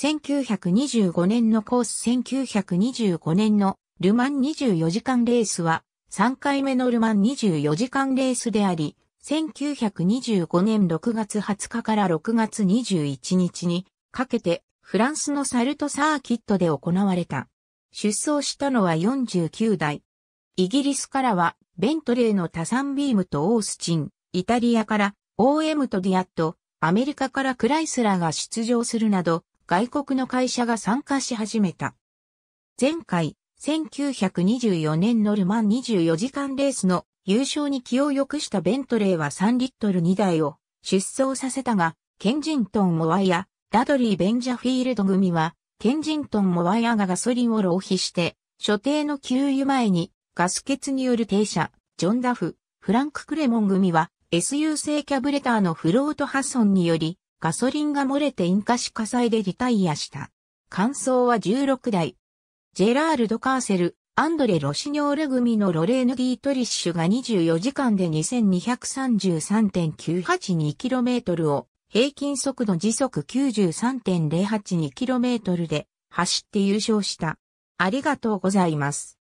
1925年のコース1925年のルマン24時間レースは3回目のルマン24時間レースであり、1925年6月20日から6月21日にかけてフランスのサルトサーキットで行われた。出走したのは49台。イギリスからはベントレーのタサンビームとオースチン、イタリアから OM とディアット、アメリカからクライスラーが出場するなど、外国の会社が参加し始めた。前回、1924年ノルマン24時間レースの優勝に気を良くしたベントレーは3リットル2台を出走させたが、ケンジントン・モワア、ダドリー・ベンジャフィールド組は、ケンジントン・モワヤがガソリンを浪費して、所定の給油前にガス欠による停車、ジョン・ダフ、フランク・クレモン組は SU 製キャブレターのフロート破損によりガソリンが漏れて引火し火災でリタイアした。感想は16台。ジェラールド・カーセル、アンドレ・ロシニョール組のロレーヌ・ディートリッシュが24時間で 2233.982km を平均速度時速 93.082km で走って優勝した。ありがとうございます。